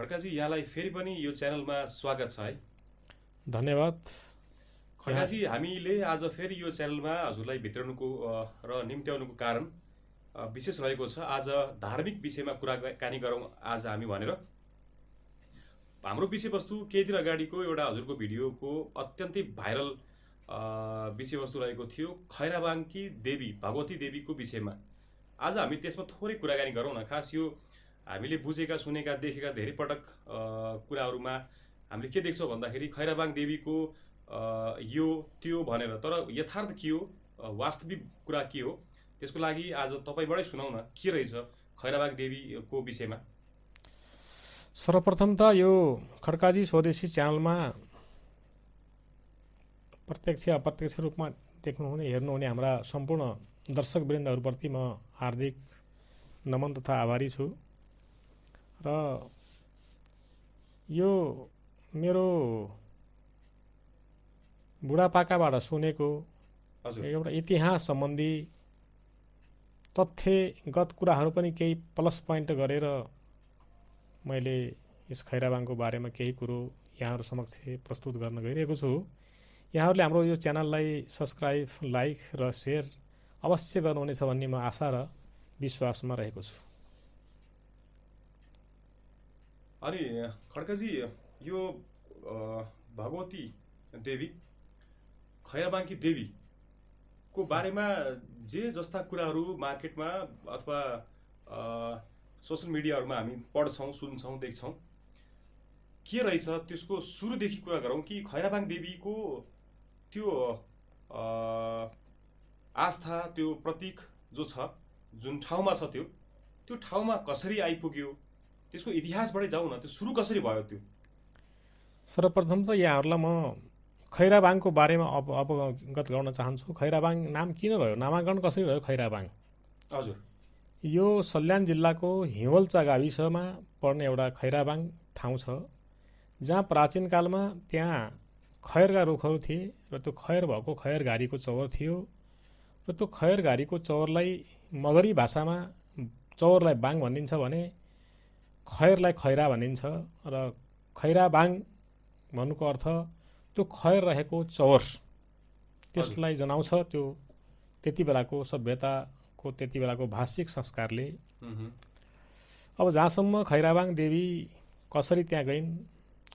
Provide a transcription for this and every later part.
खड्काजी यहाँलाई फेरि पनि यो च्यानलमा स्वागत छ है धन्यवाद खड्काजी हामीले आज फेरि यो च्यानलमा हजुरलाई भित्राउनुको र निम्त्याउनुको कारण विशेष रहेको छ आज धार्मिक विषयमा कुराकानी गरौँ आज हामी भनेर हाम्रो विषयवस्तु केही दिन अगाडिको एउटा हजुरको भिडियोको अत्यन्तै भाइरल विषयवस्तु रहेको थियो खैराबाङ्की देवी भगवती देवीको विषयमा आज हामी त्यसमा थोरै कुराकानी गरौँ न खास यो हामीले बुझेका सुनेका देखेका धेरै पटक कुराहरूमा हामीले के देख्छौँ भन्दाखेरि खैराबाङ देवीको यो त्यो भनेर तर यथार्थ के हो वास्तविक कुरा के हो त्यसको लागि आज तपाईँबाटै सुनाउन के रहेछ खैराबाङ देवीको विषयमा सर्वप्रथम त यो खड्काजी स्वदेशी च्यानलमा प्रत्यक्ष अप्रत्यक्ष रूपमा देख्नुहुने हेर्नुहुने हाम्रा सम्पूर्ण दर्शक म हार्दिक नमन तथा आभारी छु र यो मेरो बुढापाकाबाट सुनेको एउटा इतिहास सम्बन्धी तथ्यगत कुराहरू पनि केही प्लस पोइन्ट गरेर मैले यस खैराबाङको बारेमा केही कुरो यहाँहरू समक्ष प्रस्तुत गर्न गइरहेको छु यहाँहरूले हाम्रो यो च्यानललाई सब्सक्राइब लाइक र सेयर अवश्य गर्नुहुनेछ भन्ने म आशा र विश्वासमा रहेको छु अनि खड्काजी यो भगवती देवी खैराबाङ्की देवीको बारेमा जे जस्ता कुराहरू मार्केटमा अथवा सोसल मिडियाहरूमा हामी पढ्छौँ सुन्छौँ देख्छौँ के रहेछ त्यसको सुरुदेखि कुरा गरौँ कि खैराबाङ देवीको त्यो आस्था त्यो प्रतीक जो छ जुन ठाउँमा छ त्यो त्यो ठाउँमा कसरी आइपुग्यो त्यसको इतिहासबाटै जाउँ न त्यो सुरु कसरी भयो त्यो सर्वप्रथम त यहाँहरूलाई म खैराबाङको बारेमा अप अवगत गराउन चाहन्छु खैराबाङ नाम किन रह्यो नामाङ्कन कसरी रह्यो खैराबाङ हजुर यो सल्यान जिल्लाको हिवल्चा गाविसमा पर्ने एउटा खैराबाङ ठाउँ छ जहाँ प्राचीन कालमा त्यहाँ खैरका रुखहरू थिए र त्यो खैर भएको खैर घारीको चौर थियो र त्यो खैर घारीको चौरलाई मगरी भाषामा चौरलाई बाङ भनिन्छ भने खैरलाई खैरा भनिन्छ र खैराबाङ भन्नुको अर्थ त्यो खैर रहेको चौर त्यसलाई जनाउँछ त्यो त्यति बेलाको सभ्यताको त्यति बेलाको भाषिक संस्कारले अब जहाँसम्म खैराबाङ देवी कसरी त्यहाँ गइन्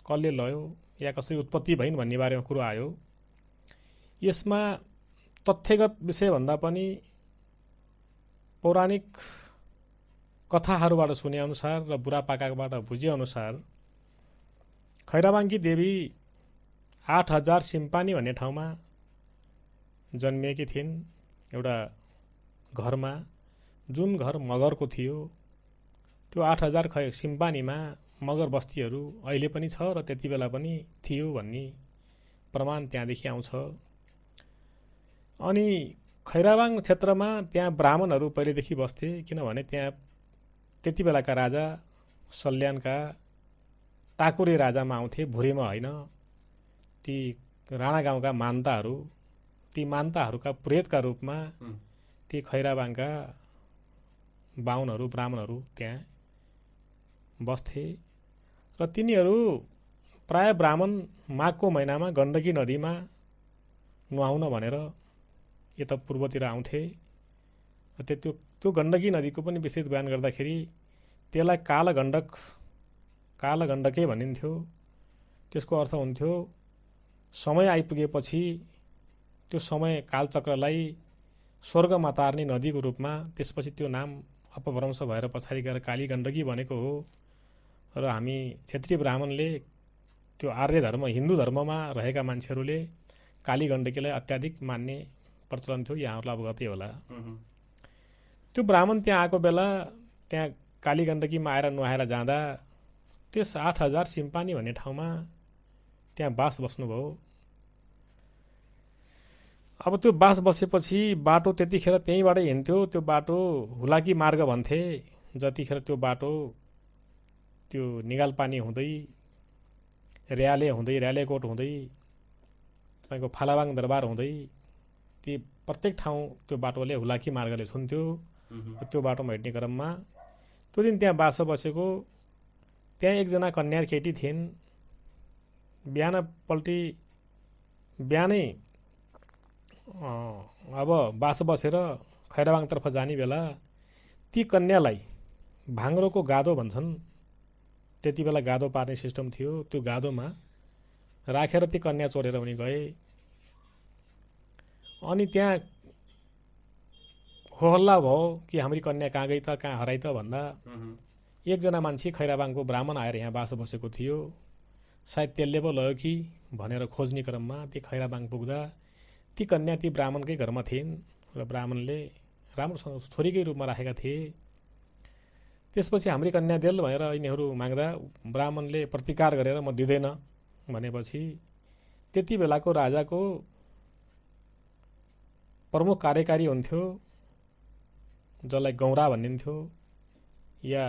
कसले लयो या कसरी उत्पत्ति भइन् भन्ने बारेमा कुरो आयो यसमा तथ्यगत विषयभन्दा पनि पौराणिक कथाहरूबाट अनुसार र बुढापाकाबाट बुझेअनुसार खैराबाङ्गी देवी आठ हजार सिम्पानी भन्ने ठाउँमा जन्मिएकी थिइन् एउटा घरमा जुन घर मगरको थियो त्यो आठ हजार खै सिम्पानीमा मगर बस्तीहरू अहिले पनि छ र त्यति बेला पनि थियो भन्ने प्रमाण त्यहाँदेखि आउँछ अनि खैराबाङ क्षेत्रमा त्यहाँ ब्राह्मणहरू पहिलेदेखि बस्थे किनभने त्यहाँ त्यति बेलाका राजा सल्यानका टाकुरे राजामा आउँथे भुरेमा होइन ती राणा गाउँका मान्ताहरू ती मान्ताहरूका प्रेतका रूपमा ती खैराबाङका बाहुनहरू ब्राह्मणहरू त्यहाँ बस्थे र तिनीहरू प्राय ब्राह्मण माघको महिनामा गण्डकी नदीमा नुहाउन भनेर यता पूर्वतिर आउँथे र त्यो त्यो गण्डकी नदीको पनि विस्तृत बयान गर्दाखेरि त्यसलाई कालगण्डक कालगण्डकै भनिन्थ्यो त्यसको अर्थ हुन्थ्यो समय आइपुगेपछि त्यो समय कालचक्रलाई स्वर्गमा तार्ने नदीको रूपमा त्यसपछि त्यो नाम अपभ्रंश भएर पछाडि गएर काली गण्डकी भनेको हो र हामी क्षेत्रीय ब्राह्मणले त्यो आर्य धर्म हिन्दू धर्ममा रहेका मान्छेहरूले काली गण्डकीलाई अत्याधिक मान्ने प्रचलन थियो यहाँहरूलाई अवगतै होला त्यो ब्राह्मण त्यहाँ आएको बेला त्यहाँ काली गण्डकीमा आएर नुहाएर जाँदा त्यस आठ हजार सिम्पानी भन्ने ठाउँमा त्यहाँ बास बस्नुभयो अब त्यो बास बसेपछि बाटो त्यतिखेर त्यहीँबाट हिँड्थ्यो त्यो बाटो हुलाकी मार्ग भन्थे जतिखेर त्यो बाटो त्यो निगालपानी हुँदै र्याले हुँदै र्यालेकोट हुँदै तपाईँको फालाबाङ दरबार हुँदै ती प्रत्येक ठाउँ त्यो बाटोले हुलाकी मार्गले छुन्थ्यो त्यो बाटोमा हिँड्ने क्रममा त्यो दिन त्यहाँ बास बसेको त्यहाँ एकजना कन्या केटी थिइन् बिहानपल्टि बिहानै अब बास बसेर खैराबाङतर्फ जाने बेला ती कन्यालाई भाङ्रोको गादो भन्छन् त्यति बेला गादो पार्ने सिस्टम थियो त्यो गादोमा राखेर ती कन्या चोरेर उनी गए अनि त्यहाँ हो भयो कि हाम्रो कन्या कहाँ गई त कहाँ हराइ त भन्दा एकजना मान्छे खैराबाङको ब्राह्मण आएर यहाँ बास बसेको थियो सायद त्यसले पो लयो कि भनेर खोज्ने क्रममा ती खैराबाङ पुग्दा ती कन्या ती ब्राह्मणकै घरमा थिइन् र ब्राह्मणले राम्रोसँग छोरीकै रूपमा राखेका थिए त्यसपछि हाम्रो कन्या देल भनेर यिनीहरू माग्दा ब्राह्मणले प्रतिकार गरेर म दिँदैन भनेपछि त्यति बेलाको राजाको प्रमुख कार्यकारी हुन्थ्यो जसलाई गौरा भनिन्थ्यो या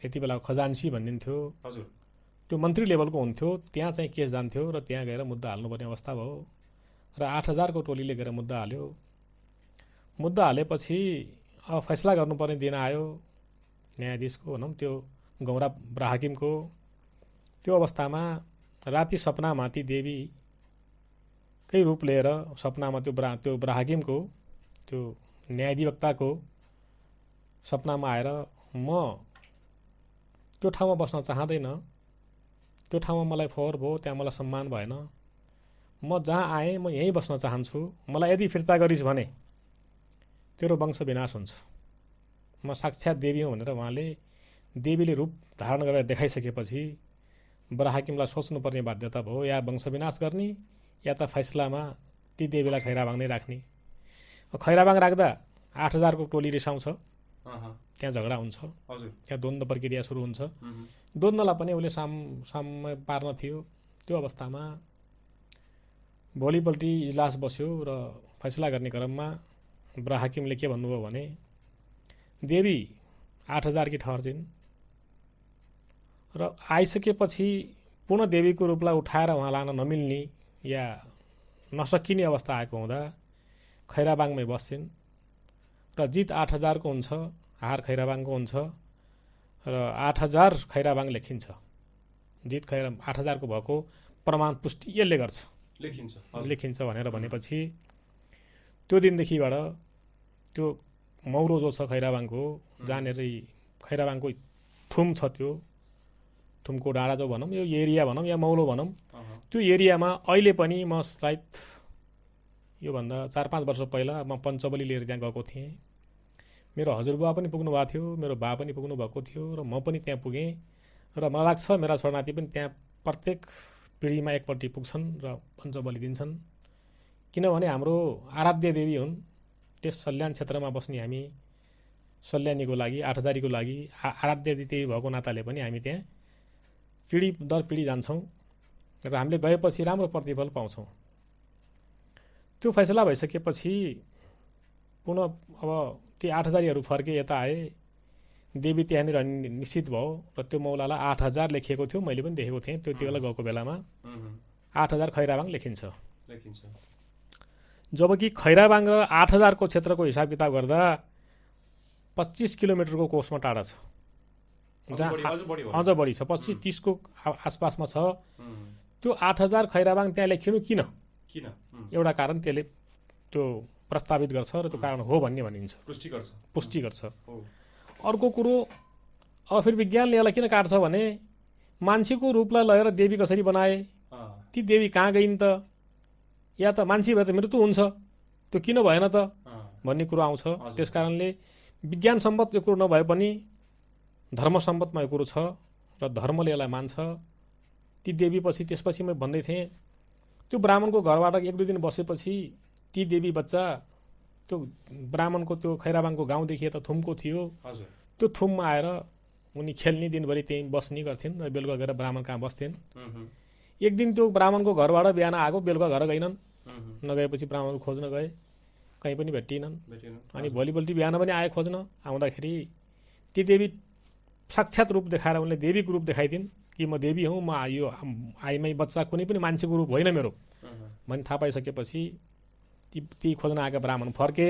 त्यति बेला खजान्सी भनिन्थ्यो हजुर त्यो मन्त्री लेभलको हुन्थ्यो त्यहाँ चाहिँ केस जान्थ्यो र त्यहाँ गएर मुद्दा हाल्नुपर्ने अवस्था भयो र आठ हजारको टोलीले गएर मुद्दा हाल्यो मुद्दा हालेपछि अब फैसला गर्नुपर्ने दिन आयो न्यायाधीशको भनौँ त्यो गौरा ब्राहकिमको त्यो अवस्थामा राति सपना सपनामाथि देवीकै रूप लिएर सपनामा त्यो ब्रा त्यो ब्राहकिमको त्यो न्यायाधिवक्ताको सपनामा आएर म त्यो ठाउँमा बस्न चाहँदैन त्यो ठाउँमा मलाई फोहोर भयो त्यहाँ मलाई सम्मान भएन म जहाँ आएँ म यहीँ बस्न चाहन्छु मलाई यदि फिर्ता गरिस् भने तेरो वंश विनाश हुन्छ म साक्षात देवी हुँ भनेर उहाँले देवीले रूप धारण गरेर देखाइसकेपछि बराहाकिमलाई सोच्नुपर्ने बाध्यता भयो या वंश विनाश गर्ने या त फैसलामा ती देवीलाई खैराबाङ नै राख्ने खैराबाङ राख्दा आठ हजारको टोली रिसाउँछ त्यहाँ झगडा हुन्छ हजुर त्यहाँ द्वन्द्व प्रक्रिया सुरु हुन्छ द्वन्द्वलाई पनि उसले साम साम पार्न थियो त्यो अवस्थामा भोलिपल्टि इजलास बस्यो र फैसला गर्ने क्रममा ब्राहकिमले के भन्नुभयो भने देवी आठ हजारकी ठहर छिन् र आइसकेपछि पुनः देवीको रूपलाई उठाएर उहाँ लान नमिल्ने या नसकिने अवस्था आएको हुँदा खैराबाङमै बस्छिन् र जित आठ हजारको हुन्छ हार खैराबाङको हुन्छ र आठ हजार खैराबाङ लेखिन्छ जित खैरा आठ हजारको भएको प्रमाण पुष्टि यसले गर्छ लेखिन्छ लेखिन्छ भनेर भनेपछि त्यो दिनदेखिबाट त्यो मौरो जो छ खैराबाङको जहाँनिर खैराबाङको थुम छ त्यो थुमको डाँडा जो भनौँ यो एरिया भनौँ या मौलो भनौँ त्यो एरियामा अहिले पनि म सायद योभन्दा चार पाँच वर्ष पहिला म पञ्चबली लिएर त्यहाँ गएको थिएँ मेरो हजुरबुवा पनि पुग्नु भएको थियो मेरो बा पनि पुग्नु भएको थियो र म पनि त्यहाँ पुगेँ र मलाई लाग्छ मेरा छोरानाति पनि त्यहाँ प्रत्येक पिँढीमा एकपट्टि पुग्छन् र बलि दिन्छन् किनभने हाम्रो आराध्य देवी हुन् त्यस सल्यान क्षेत्रमा बस्ने हामी सल्यानीको लागि आठ हजारीको लागि आराध्य देवी भएको नाताले पनि हामी त्यहाँ पिँढी दर पिँढी जान्छौँ र हामीले गएपछि राम्रो प्रतिफल पाउँछौँ त्यो फैसला भइसकेपछि पुनः अब ती आठ हजारीहरू फर्के यता आए देवी त्यहाँनिर निश्चित भयो र त्यो मौलालाई आठ हजार लेखिएको थियो मैले पनि देखेको थिएँ त्यो बेला गएको बेलामा आठ हजार खैराबाङ लेखिन्छ लेखिन्छ जबकि खैराबाङ र आठ हजारको क्षेत्रको हिसाब किताब गर्दा पच्चिस किलोमिटरको कोर्समा टाढा छ जहाँ अझ बढी छ पच्चिस तिसको आसपासमा छ त्यो आठ हजार खैराबाङ त्यहाँ लेखिनु किन किन एउटा कारण त्यसले त्यो प्रस्तावित गर्छ र त्यो कारण हो भन्ने भनिन्छ पुष्टि गर्छ पुष्टि गर्छ अर्को कुरो अब फेरि विज्ञानले यसलाई किन काट्छ भने मान्छेको रूपलाई लगेर देवी कसरी बनाए ती देवी कहाँ गइन् त या त मान्छे भए त मृत्यु हुन्छ त्यो किन भएन त भन्ने कुरो आउँछ त्यस कारणले विज्ञान सम्बन्ध यो कुरो नभए पनि धर्म सम्बन्धमा यो कुरो छ र धर्मले यसलाई मान्छ ती देवी पछि त्यसपछि म भन्दै थिएँ त्यो ब्राह्मणको घरबाट एक दुई दिन बसेपछि ती देवी बच्चा त्यो ब्राह्मणको त्यो खैराबाङको गाउँदेखि यता थुमको थियो हजुर त्यो थुममा आएर उनी खेल्ने दिनभरि त्यहीँ बस्ने गर्थिन् र बेलुका गएर ब्राह्मण कहाँ बस्थेन् एक दिन त्यो ब्राह्मणको घरबाट बिहान आएको बेलुका घर गएनन् नगएपछि ब्राह्मण खोज्न गए कहीँ पनि भेटिनन् अनि भोलिपल्ट बिहान पनि आए खोज्न आउँदाखेरि ती देवी साक्षात रूप देखाएर उनले देवीको रूप देखाइदिन् कि म देवी हौँ म यो आइमाई बच्चा कुनै पनि मान्छेको रूप होइन मेरो भने थाहा पाइसकेपछि ती ती खोज्न आएका ब्राह्मण फर्के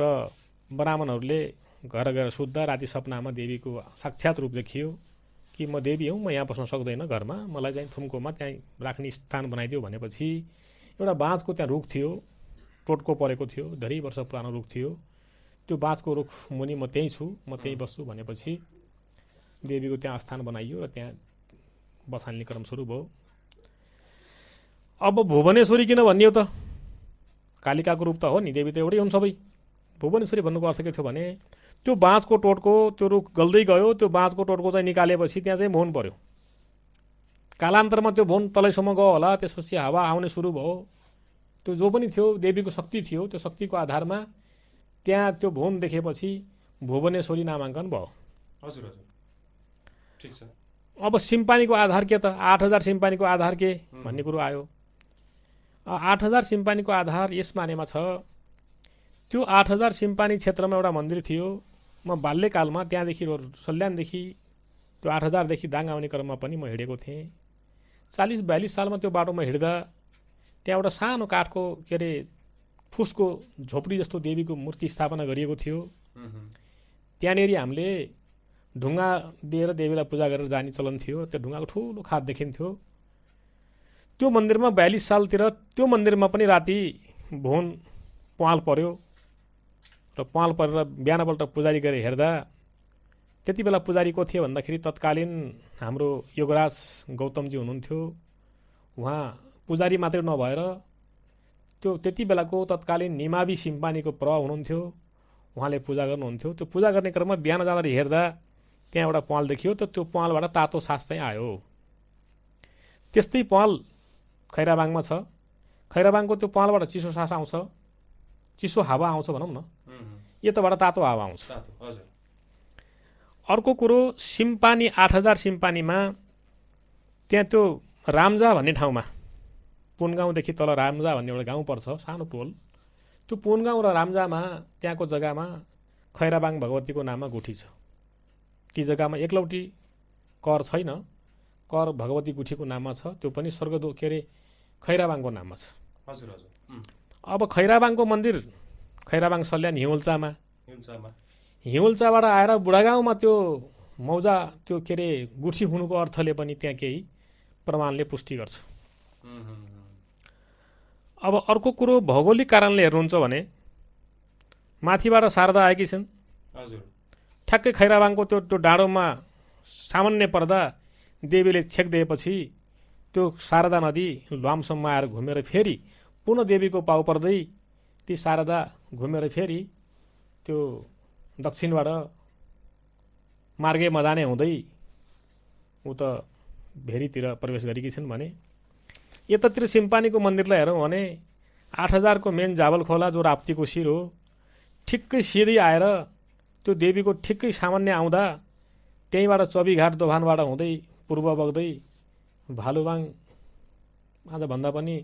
र ब्राह्मणहरूले घर गएर सुत्दा राति सपनामा देवीको साक्षात रूप देखियो कि म देवी हौँ म यहाँ बस्न सक्दैन घरमा मलाई चाहिँ थुम्कोमा त्यहीँ राख्ने स्थान बनाइदियो भनेपछि एउटा बाँझको त्यहाँ रुख थियो टोटको परेको थियो धेरै वर्ष पुरानो रुख थियो त्यो बाँझको रुख मुनि म त्यहीँ छु म त्यहीँ बस्छु भनेपछि देवीको त्यहाँ स्थान बनाइयो र त्यहाँ बसाल्ने क्रम सुरु भयो अब भुवनेश्वरी किन भनियो त कालिकाको रूप त हो नि देवी त एउटै हुन् सबै भुवनेश्वरी भन्नुको अर्थ के थियो भने त्यो बाँसको टोटको त्यो रुख गल्दै गयो त्यो बाँसको टोटको चाहिँ निकालेपछि त्यहाँ चाहिँ भोन पऱ्यो कालान्तरमा त्यो भोन तलैसम्म गयो होला त्यसपछि हावा आउने सुरु भयो त्यो जो पनि थियो देवीको शक्ति थियो त्यो शक्तिको आधारमा त्यहाँ त्यो भोन देखेपछि भुवनेश्वरी नामाङ्कन भयो हजुर हजुर ठिक छ अब सिम्पानीको आधार के त आठ हजार सिम्पानीको आधार के भन्ने कुरो आयो आठ हजार सिम्पानीको आधार यस मानेमा छ त्यो आठ हजार सिम्पानी क्षेत्रमा एउटा मन्दिर थियो म बाल्यकालमा त्यहाँदेखि सल्यानदेखि त्यो आठ हजारदेखि दाङ आउने क्रममा पनि म हिँडेको थिएँ चालिस बयालिस सालमा त्यो बाटोमा हिँड्दा त्यहाँ एउटा सानो काठको के अरे फुसको झोपडी जस्तो देवीको मूर्ति स्थापना गरिएको थियो त्यहाँनिर हामीले ढुङ्गा दिएर देवीलाई पूजा गरेर जाने चलन थियो त्यो ढुङ्गाको ठुलो खाद देखिन्थ्यो त्यो मन्दिरमा बयालिस सालतिर त्यो मन्दिरमा पनि राति भुवन पाल पर्यो र पाल परेर बिहानपल्ट पुजारी गरेर हेर्दा त्यति बेला पुजारी को थिए भन्दाखेरि तत्कालीन हाम्रो योगराज गौतमजी हुनुहुन्थ्यो उहाँ पुजारी मात्रै नभएर त्यो त्यति बेलाको तत्कालीन निमावि सिम्पानीको प्रभाव हुनुहुन्थ्यो उहाँले पूजा गर्नुहुन्थ्यो त्यो पूजा गर्ने क्रममा बिहान जाँदा हेर्दा त्यहाँ एउटा पाल देखियो त त्यो पालबाट तातो सास चाहिँ आयो त्यस्तै पाल खैराबाङमा छ खैराबाङको त्यो पहलबाट चिसो सास आउँछ चिसो हावा आउँछ भनौँ न यताबाट तातो हावा आउँछ अर्को कुरो सिम्पानी आठ हजार सिम्पानीमा त्यहाँ त्यो रामजा भन्ने ठाउँमा पुनगाउँदेखि तल रामजा भन्ने एउटा गाउँ पर्छ सानो टोल त्यो पुनगाउँ र रामजामा त्यहाँको जग्गामा खैराबाङ भगवतीको नाममा गुठी छ ती जग्गामा एकलौटी कर छैन कर भगवती गुठीको नाममा छ त्यो पनि स्वर्गदो के अरे खैराबाङको नाममा छ हजुर हजुर अब खैराबाङको मन्दिर खैराबाङ सल्यान हिउँल्चामा हिउँल्चाबाट आएर बुढागाउँमा त्यो मौजा त्यो के अरे गुठी हुनुको अर्थले पनि त्यहाँ केही प्रमाणले पुष्टि गर्छ अब अर्को कुरो भौगोलिक कारणले हेर्नुहुन्छ भने माथिबाट शारदा आएकी छन् हजुर ठ्याक्कै खैराबाङको त्यो त्यो डाँडोमा सामान्य पर्दा देवीले छेक दिएपछि त्यो शारदा नदी ल्वामसम्म आएर घुमेर फेरि पुनः देवीको पाउ पर्दै ती शारदा घुमेर फेरि त्यो दक्षिणबाट मार्गे मदाने हुँदै ऊ त भेरीतिर प्रवेश गरेकी छिन् भने यतातिर सिम्पानीको मन्दिरलाई हेरौँ भने आठ हजारको मेन जावल खोला जो राप्तीको शिर हो ठिक्कै सिधै आएर त्यो देवीको ठिक्कै सामान्य आउँदा त्यहीँबाट चबीघाट दोभानबाट हुँदै पूर्व बग्दै भालुबाङ आजभन्दा पनि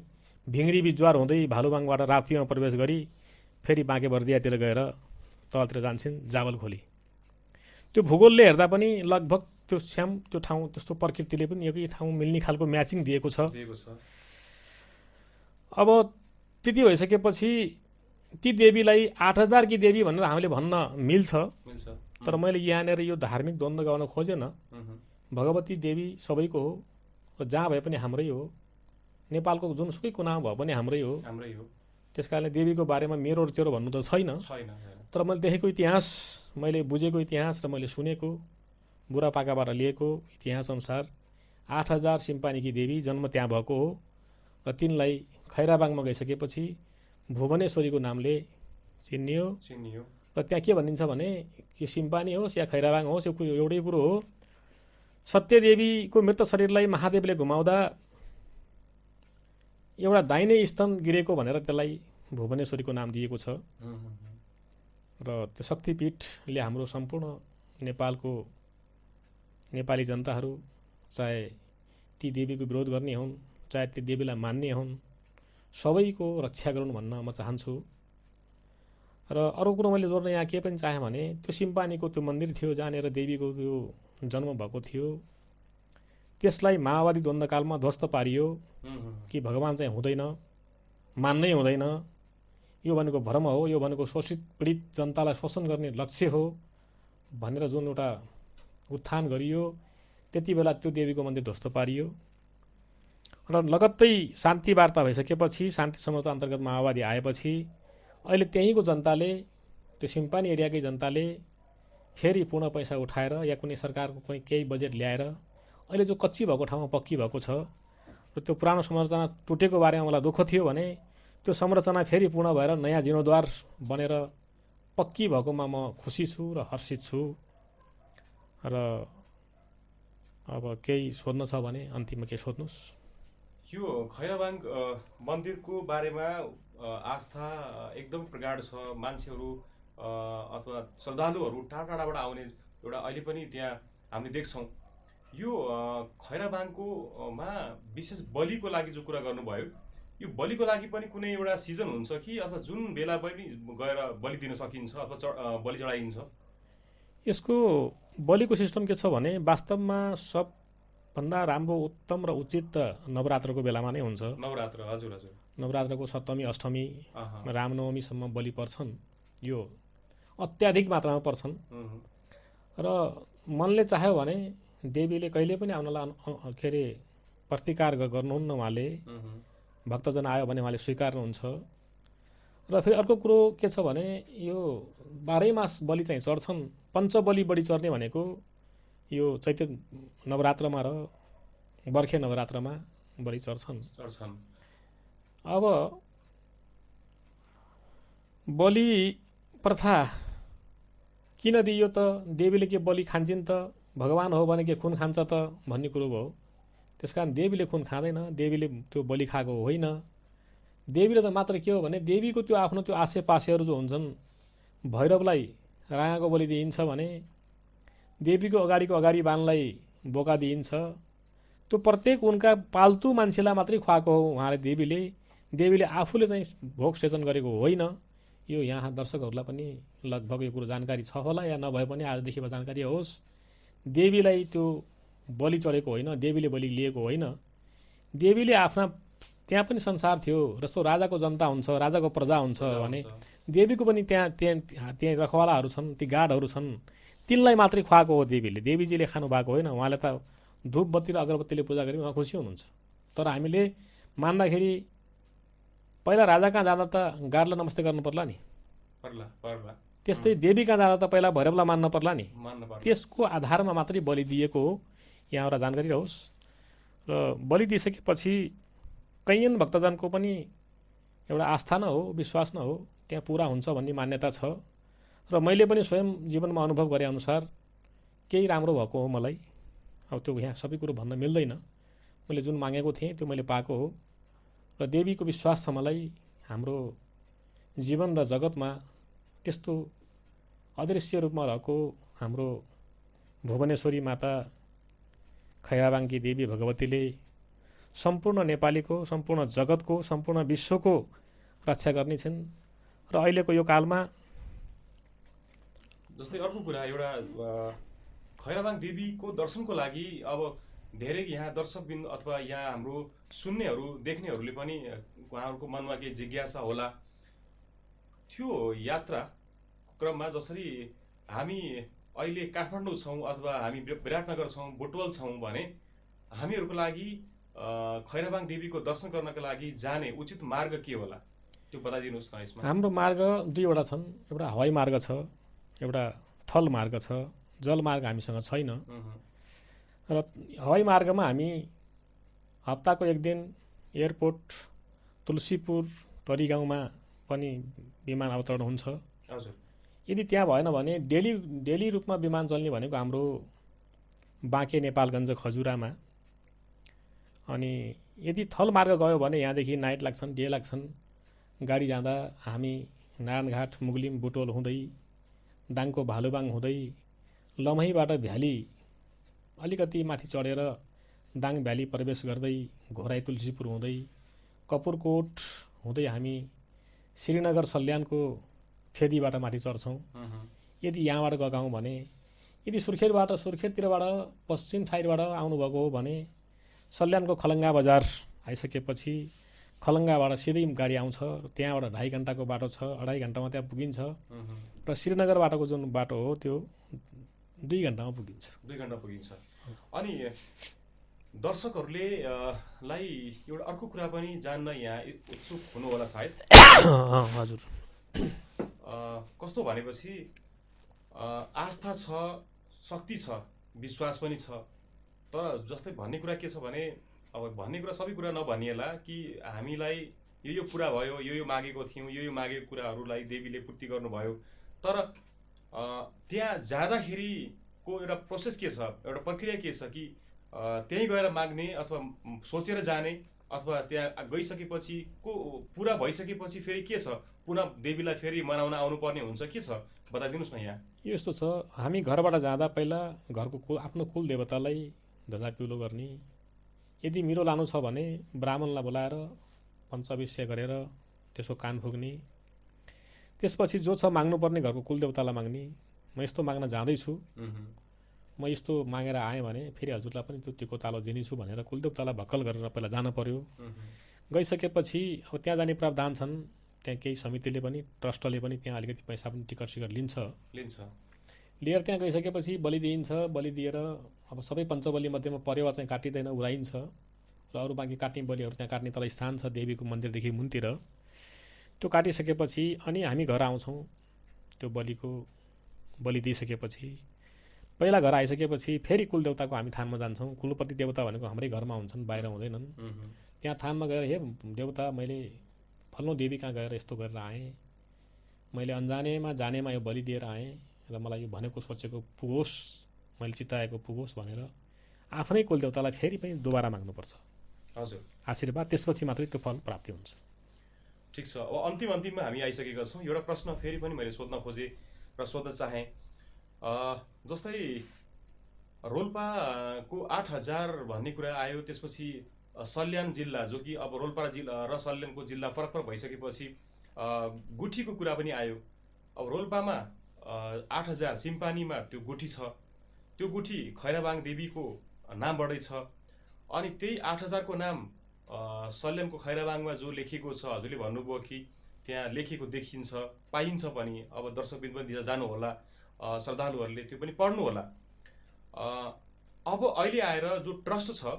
भिङ्री बिजुवार हुँदै भालुबाङबाट राप्तीमा प्रवेश गरी फेरि बाँके बर्दियातिर गएर तलतिर जान्छन् जावल खोली त्यो भूगोलले हेर्दा पनि लगभग त्यो श्याम त्यो ठाउँ त्यस्तो प्रकृतिले पनि एकै ठाउँ मिल्ने खालको म्याचिङ दिएको छ अब त्यति भइसकेपछि ती देवीलाई आठ हजार देवी भनेर हामीले भन्न मिल्छ तर मैले यहाँनिर यो धार्मिक द्वन्द्व गर्न खोजेन भगवती देवी सबैको हो र जहाँ भए पनि हाम्रै हो नेपालको जुनसुकै कुनामा भए पनि हाम्रै हो हाम्रै हो त्यस कारणले देवीको बारेमा मेरो तेरो भन्नु त छैन तर मैले देखेको इतिहास मैले बुझेको इतिहास र मैले सुनेको बुढापाकाबाट लिएको इतिहासअनुसार आठ हजार सिम्पानीकी देवी जन्म त्यहाँ भएको हो र तिनलाई खैराबाङमा गइसकेपछि भुवनेश्वरीको नामले चिनियो चिनियो र त्यहाँ के भनिन्छ भने कि सिम्पानी होस् या खैराबाङ होस् यो एउटै कुरो हो सत्यदेवीको मृत शरीरलाई महादेवले घुमाउँदा एउटा दाहिने स्तन गिरेको भनेर त्यसलाई भुवनेश्वरीको नाम दिएको छ र त्यो शक्तिपीठले हाम्रो सम्पूर्ण नेपालको नेपाली जनताहरू चाहे ती देवीको विरोध गर्ने हुन् चाहे ती देवीलाई मान्ने हुन् सबैको रक्षा गरौँ भन्न म चाहन्छु र अरू कुरो मैले जोड्न यहाँ के पनि चाहेँ भने त्यो सिम्पानीको त्यो मन्दिर थियो जहाँनिर देवीको त्यो जन्म भएको थियो त्यसलाई माओवादी द्वन्द्वकालमा ध्वस्त पारियो कि भगवान् चाहिँ हुँदैन मान्नै हुँदैन यो भनेको भ्रम हो यो भनेको शोषित पीडित जनतालाई शोषण गर्ने लक्ष्य हो भनेर जुन एउटा उत्थान गरियो त्यति बेला त्यो देवीको मन्दिर ध्वस्त पारियो र लगत्तै शान्ति वार्ता भइसकेपछि शान्ति समझौता अन्तर्गत माओवादी आएपछि अहिले त्यहीँको जनताले त्यो सिम्पानी एरियाकै जनताले फेरि पूर्ण पैसा उठाएर या कुनै सरकारको कुनै केही बजेट ल्याएर अहिले जो कच्ची भएको ठाउँमा पक्की भएको छ र त्यो पुरानो संरचना टुटेको बारेमा मलाई दुःख थियो भने त्यो संरचना फेरि पूर्ण भएर नयाँ जीर्णोद्वार बनेर पक्की भएकोमा म खुसी छु र हर्षित छु र अब केही सोध्नु छ भने अन्तिममा केही सोध्नुहोस् यो खैराबाङ मन्दिरको बारेमा आस्था एकदम प्रगाढ छ मान्छेहरू अथवा श्रद्धालुहरू टाढा टाढाबाट आउने एउटा अहिले पनि त्यहाँ हामीले देख्छौँ यो खैराबाङकोमा विशेष बलिको लागि जो कुरा गर्नुभयो यो बलिको लागि पनि कुनै एउटा सिजन हुन्छ कि अथवा जुन बेला पनि गएर बलि दिन सकिन्छ अथवा चढ बलि चढाइन्छ यसको बलिको सिस्टम के छ भने वास्तवमा सबभन्दा राम्रो उत्तम र उचित नवरात्रको बेलामा नै हुन्छ नवरात्र हजुर हजुर नवरात्रको सप्तमी अष्टमी रामनवमीसम्म बलि पर्छन् यो अत्याधिक मात्रामा पर्छन् र मनले चाह्यो भने देवीले कहिले पनि आउनलाई के अरे प्रतिकार गर्नुहुन्न उहाँले भक्तजन आयो भने उहाँले स्वीकार्नुहुन्छ र फेरि अर्को कुरो के छ भने यो बाह्रै मास बलि चाहिँ चढ्छन् पञ्चबली बढी चढ्ने भनेको यो चैत्य नवरात्रमा र बर्खे नवरात्रमा बढी चढ्छन् चढ्छन् अब बलि प्रथा किन यो त देवीले के बलि खान्छन् त भगवान् हो भने के खुन खान्छ त भन्ने कुरो भयो त्यस कारण देवीले खुन खाँदैन देवीले त्यो बलि खाएको होइन देवीले त मात्र के हो भने देवीको त्यो आफ्नो त्यो आसेपासेहरू जो हुन्छन् भैरवलाई रायाको बलि दिइन्छ भने देवीको अगाडिको अगाडि बाणलाई बोका दिइन्छ त्यो प्रत्येक उनका पाल्तु मान्छेलाई मात्रै खुवाएको हो उहाँले देवीले देवीले आफूले चाहिँ भोग सेचन गरेको होइन यो यहाँ दर्शकहरूलाई पनि लगभग यो कुरो जानकारी छ होला या नभए पनि आजदेखि जानकारी होस् देवीलाई त्यो बलि चढेको होइन देवीले बलि लिएको होइन देवीले आफ्ना त्यहाँ पनि संसार थियो जस्तो राजाको जनता हुन्छ राजाको प्रजा हुन्छ भने देवीको पनि त्यहाँ त्यहाँ त्यहाँ रखवालाहरू छन् ती गार्डहरू छन् तिनलाई मात्रै खुवाएको हो देवीले देवीजीले खानु भएको होइन उहाँले त धुपबत्ती र अगरबत्तीले पूजा गरे उहाँ खुसी हुनुहुन्छ तर हामीले मान्दाखेरि पहिला राजा कहाँ जाँदा त गाडलाई नमस्ते गर्नु पर्ला नि त्यस्तै देवी कहाँ जाँदा त पहिला भैरवलाई मान्न पर्ला नि त्यसको आधारमा मात्रै बलि दिएको हो यहाँबाट जानकारी रहोस् र बलि दिइसकेपछि कैयन भक्तजनको पनि एउटा आस्था न हो विश्वास न हो त्यहाँ पुरा हुन्छ भन्ने मान्यता छ र मैले पनि स्वयं जीवनमा अनुभव गरे अनुसार केही राम्रो भएको हो मलाई अब त्यो यहाँ सबै कुरो भन्न मिल्दैन मैले जुन मागेको थिएँ त्यो मैले पाएको हो र देवीको विश्वास छ हाम्रो जीवन र जगतमा त्यस्तो अदृश्य रूपमा रहेको हाम्रो भुवनेश्वरी माता खैराबाङ्की देवी भगवतीले सम्पूर्ण नेपालीको सम्पूर्ण जगतको सम्पूर्ण विश्वको रक्षा गर्नेछन् र अहिलेको यो कालमा जस्तै अर्को कुरा एउटा खैराबाङ देवीको दर्शनको लागि अब धेरै यहाँ दर्शकबिन्द अथवा यहाँ हाम्रो सुन्नेहरू देख्नेहरूले पनि उहाँहरूको मनमा केही जिज्ञासा होला त्यो यात्रा क्रममा जसरी हामी अहिले काठमाडौँ छौँ अथवा हामी विराटनगर छौँ बोटवल छौँ भने हामीहरूको लागि खैराबाङ देवीको दर्शन गर्नका लागि जाने उचित मार्ग के होला त्यो बताइदिनुहोस् न यसमा हाम्रो मार्ग दुईवटा छन् एउटा हवाई मार्ग छ एउटा थल मार्ग छ जलमार्ग हामीसँग छैन र हवाई मार्गमा हामी हप्ताको एक दिन एयरपोर्ट तुलसीपुर तरिगाउँमा पनि विमान अवतरण हुन्छ हजुर यदि त्यहाँ भएन भने डेली डेली रूपमा विमान चल्ने भनेको हाम्रो बाँके नेपालगञ्ज खजुरामा अनि यदि थल मार्ग गयो भने यहाँदेखि नाइट लाग्छन् डे लाग्छन् गाडी जाँदा हामी नारायणघाट मुगलिम बुटोल हुँदै दाङको भालुबाङ हुँदै लम्हीबाट भ्याली अलिकति माथि चढेर दाङ भ्याली प्रवेश गर्दै घोराई तुलसीपुर हुँदै कपुरकोट हुँदै हामी श्रीनगर सल्यानको फेदीबाट माथि चढ्छौँ यदि यहाँबाट गगाउँ भने यदि सुर्खेतबाट सुर्खेततिरबाट पश्चिम साइडबाट आउनुभएको हो भने सल्यानको खलङ्गा बजार आइसकेपछि खलङ्गाबाट सिधै गाडी आउँछ त्यहाँबाट ढाई घन्टाको बाटो छ अढाई घन्टामा त्यहाँ पुगिन्छ र श्रीनगर बाटोको जुन बाटो हो त्यो दुई घन्टामा पुगिन्छ दुई घन्टा पुगिन्छ अनि दर्शकहरूले लाई एउटा अर्को कुरा पनि जान्न यहाँ उत्सुक हुनु होला सायद हजुर कस्तो भनेपछि आस्था छ शक्ति छ विश्वास पनि छ तर जस्तै भन्ने कुरा के छ भने अब भन्ने कुरा सबै कुरा नभनिएला कि हामीलाई यो यो पुरा भयो यो यो मागेको थियौँ यो यो मागेको कुराहरूलाई देवीले पूर्ति गर्नुभयो तर त्यहाँ जाँदाखेरिको एउटा प्रोसेस के छ एउटा प्रक्रिया के छ कि त्यहीँ गएर माग्ने अथवा सोचेर जाने अथवा त्यहाँ गइसकेपछि को पुरा भइसकेपछि फेरि के छ पुनः देवीलाई फेरि मनाउन आउनुपर्ने हुन्छ के छ बताइदिनुहोस् न यहाँ यस्तो छ हामी घरबाट जाँदा पहिला घरको कुल आफ्नो कुल देवतालाई धजा पिउलो गर्ने यदि मिरो लानु छ भने ब्राह्मणलाई बोलाएर पञ्चविष्य गरेर त्यसको कान फुक्ने त्यसपछि जो छ माग्नुपर्ने घरको कुलदेवतालाई माग्ने म यस्तो माग्न जाँदैछु म यस्तो मागेर आएँ भने फेरि हजुरलाई पनि त्यो तालो दिनेछु भनेर कुलदेवतालाई भक्कल गरेर पहिला जानु पऱ्यो गइसकेपछि अब त्यहाँ जाने प्रावधान छन् त्यहाँ केही समितिले पनि ट्रस्टले पनि त्यहाँ अलिकति पैसा पनि टिकट सिकट लिन्छ लिन्छ लिएर त्यहाँ गइसकेपछि बलि दिइन्छ बलि दिएर अब सबै पञ्चबली मध्येमा परेवा चाहिँ काटिँदैन उडाइन्छ र अरू बाँकी काट्ने बलिहरू त्यहाँ काट्ने तल स्थान छ देवीको मन्दिरदेखि मुनतिर त्यो काटिसकेपछि अनि हामी घर आउँछौँ त्यो बलिको बलि दिइसकेपछि पहिला घर आइसकेपछि फेरि कुलदेवताको हामी थानमा जान्छौँ कुलपति देवता भनेको हाम्रै घरमा हुन्छन् बाहिर हुँदैनन् त्यहाँ थानमा गएर हे देवता मैले फल्नु देवी कहाँ गएर यस्तो गरेर आएँ मैले अन्जानेमा जानेमा यो बलि दिएर आएँ र मलाई यो भनेको सोचेको पुगोस् मैले चिताएको पुगोस् भनेर आफ्नै कुलदेवतालाई फेरि पनि दोबारा माग्नुपर्छ हजुर आशीर्वाद त्यसपछि मात्रै त्यो फल प्राप्ति हुन्छ ठिक छ अब अन्तिम अन्तिममा हामी आइसकेका छौँ एउटा प्रश्न फेरि पनि मैले सोध्न खोजेँ र सोध्न चाहेँ जस्तै रोल्पाको आठ हजार भन्ने कुरा आयो त्यसपछि सल्यान जिल्ला जो कि अब रोल्पा जिल्ला र सल्यानको जिल्ला फरक फरक भइसकेपछि गुठीको कुरा पनि आयो अब रोल्पामा आठ हजार सिम्पानीमा त्यो गुठी छ त्यो गुठी खैराबाङ देवीको नामबाटै छ अनि त्यही आठ हजारको नाम सल्यमको खैराबाङमा जो लेखेको छ हजुरले भन्नुभयो कि त्यहाँ लेखेको देखिन्छ पाइन्छ पनि अब दर्शकबिन पनि जानुहोला श्रद्धालुहरूले त्यो पनि पढ्नु होला अब अहिले आएर जो ट्रस्ट छ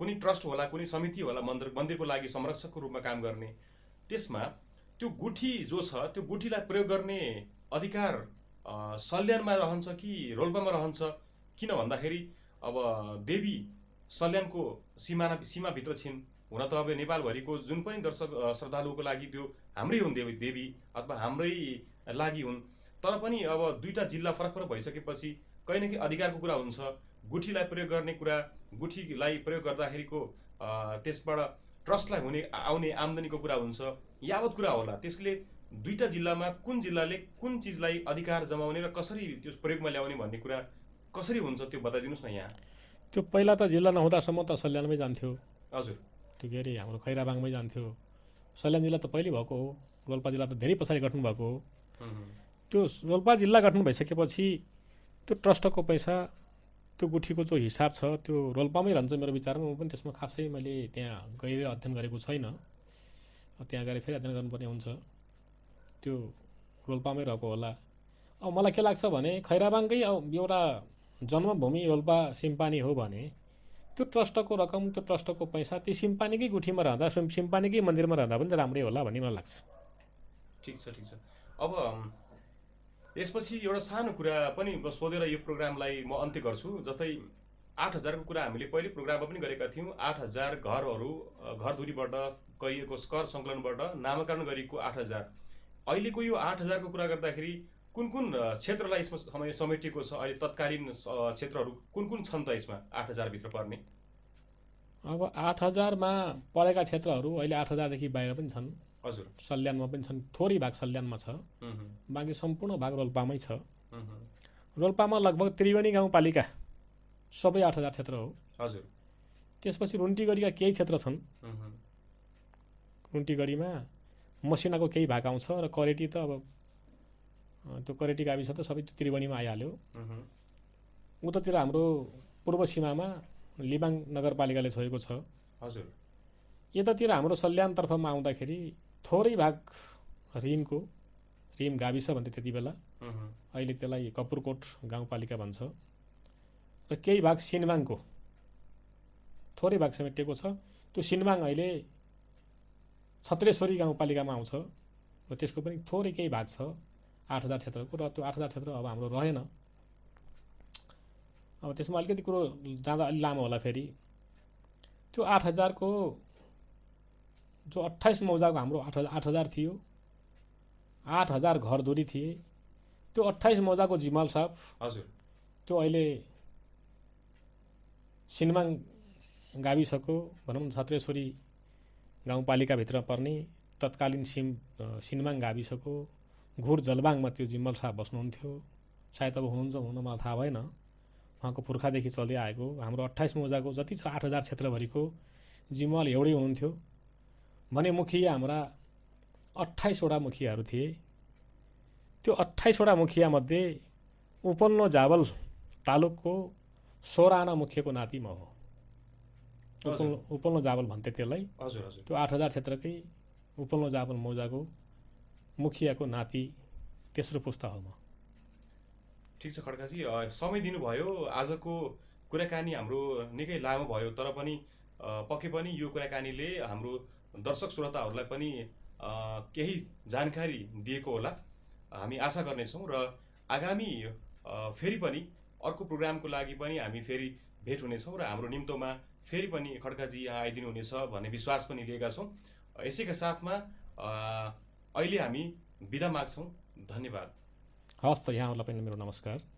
कुनै ट्रस्ट होला कुनै समिति होला मन्दिर मन्दिरको लागि संरक्षकको रूपमा काम गर्ने त्यसमा त्यो गुठी जो छ त्यो गुठीलाई प्रयोग गर्ने अधिकार सल्यानमा रहन्छ कि रोल्पामा रहन्छ किन भन्दाखेरि अब देवी सल्यानको सिमाना सीमाभित्र छिन् हुन त अब नेपालभरिको जुन पनि दर्शक श्रद्धालुको लागि त्यो हाम्रै हुन् देवी देवी अथवा हाम्रै लागि हुन् तर पनि अब दुईवटा जिल्ला फरक फरक भइसकेपछि कहीँ न कहीँ अधिकारको कुरा हुन्छ गुठीलाई प्रयोग गर्ने कुरा गुठीलाई प्रयोग गर्दाखेरिको त्यसबाट ट्रस्टलाई हुने आउने आम्दानीको कुरा हुन्छ यावत कुरा होला त्यसले दुईवटा जिल्लामा कुन जिल्लाले कुन चिजलाई अधिकार जमाउने र कसरी त्यो प्रयोगमा ल्याउने भन्ने कुरा कसरी हुन्छ त्यो बताइदिनुहोस् न यहाँ त्यो पहिला त जिल्ला नहुँदासम्म त सल्यानमै जान्थ्यो हजुर त्यो के अरे हाम्रो खैराबाङमै जान्थ्यो सल्यान जिल्ला त पहिले भएको हो रोल्पा जिल्ला त धेरै पछाडि गठन भएको हो त्यो रोल्पा जिल्ला गठन भइसकेपछि त्यो ट्रस्टको पैसा त्यो गुठीको जो हिसाब छ त्यो रोल्पामै रहन्छ मेरो विचारमा म पनि त्यसमा खासै मैले त्यहाँ गएर अध्ययन गरेको छैन त्यहाँ गएर फेरि अध्ययन गर्नुपर्ने हुन्छ त्यो रोल्पामै रहेको होला अब मलाई के लाग्छ भने खैराबाङकै अब एउटा जन्मभूमि रोल्पा सिम्पानी हो भने त्यो ट्रस्टको रकम त्यो ट्रस्टको पैसा ती सिम्पानीकै गुठीमा रहँदा सिम्पानीकै मन्दिरमा रहँदा पनि राम्रै होला भन्ने मलाई लाग्छ ठिक छ ठिक छ अब यसपछि एउटा सानो कुरा पनि सोधेर यो प्रोग्रामलाई म अन्त्य गर्छु जस्तै आठ हजारको कुरा हामीले पहिले प्रोग्राममा पनि गरेका थियौँ आठ हजार घरहरू घरधुरीबाट गरिएको कर सङ्कलनबाट नामाकरण गरिएको आठ हजार अहिलेको यो आठ हजारको कुरा गर्दाखेरि कुन कुन क्षेत्रलाई यसमा समय समेटिएको छ अहिले तत्कालीन क्षेत्रहरू कुन कुन छन् त यसमा आठ हजारभित्र पर्ने अब आठ हजारमा परेका क्षेत्रहरू अहिले आठ हजारदेखि बाहिर पनि छन् हजुर सल्यानमा पनि छन् थोरै भाग सल्यानमा छ बाँकी सम्पूर्ण भाग रोल्पामै छ रोल्पामा लगभग त्रिवेणी गाउँपालिका सबै आठ हजार क्षेत्र हो हजुर त्यसपछि रुन्टीगढीका केही क्षेत्र छन् रुन्टीगढीमा मसिनाको केही भाग आउँछ र करेटी त अब त्यो करेटी गाविस त सबै त्रिवेणीमा आइहाल्यो उतातिर हाम्रो पूर्व सीमामा लिबाङ नगरपालिकाले छोएको छ हजुर यतातिर हाम्रो सल्यानतर्फमा आउँदाखेरि थोरै भाग रिमको रिम गाविस भन्थे त्यति बेला अहिले त्यसलाई कपुरकोट गाउँपालिका भन्छ र केही भाग सिनवाङको थोरै भाग समेटिएको छ त्यो सिनवाङ अहिले छत्रेश्वरी गाउँपालिकामा आउँछ र त्यसको पनि थोरै केही भाग छ आठ हजार क्षेत्रको र त्यो आठ हजार क्षेत्र अब हाम्रो रहेन अब त्यसमा अलिकति कुरो जाँदा अलिक लामो होला फेरि त्यो आठ हजारको जो अट्ठाइस मौजाको हाम्रो आठ हजार आठ हजार थियो आठ हजार घरधुरी थिए त्यो अट्ठाइस मौजाको जिमाल साहब हजुर त्यो अहिले सिनमाङ गाविसको भनौँ न छत्रेश्वरी गाउँपालिकाभित्र पर्ने तत्कालीन सिम सिनमाङ गाविसको घुर जलबाङमा त्यो जिम्बल शाह बस्नुहुन्थ्यो सायद अब हुनुहुन्छ हुन मलाई थाहा भएन उहाँको पुर्खादेखि चलिआएको हाम्रो अट्ठाइस मोजाको जति छ आठ हजार क्षेत्रभरिको जिम्बल एउटै हुनुहुन्थ्यो भने मुखिया हाम्रा अठाइसवटा मुखियाहरू थिए त्यो अठाइसवटा मुखियामध्ये उपल्लो जावल तालुकको सोह्र मुखियाको नाति म हो उपल्लो उपल्लो जावल भन्थे त्यसलाई हजुर हजुर त्यो आठ हजार क्षेत्रकै उपल्लो जावल मौजाको मुखियाको नाति तेस्रो पुस्ता हो म ठिक छ खड्काजी समय दिनुभयो आजको कुराकानी हाम्रो निकै लामो भयो तर पनि पक्कै पनि यो कुराकानीले हाम्रो दर्शक श्रोताहरूलाई पनि केही जानकारी दिएको होला हामी आशा गर्नेछौँ र आगामी फेरि पनि अर्को प्रोग्रामको लागि पनि हामी फेरि भेट हुनेछौँ र हाम्रो निम्तोमा फेरि पनि खड्काजी यहाँ आइदिनु हुनेछ भन्ने विश्वास पनि लिएका छौँ यसैका साथमा अहिले हामी बिदा माग्छौँ धन्यवाद हस् त यहाँहरूलाई पनि मेरो नमस्कार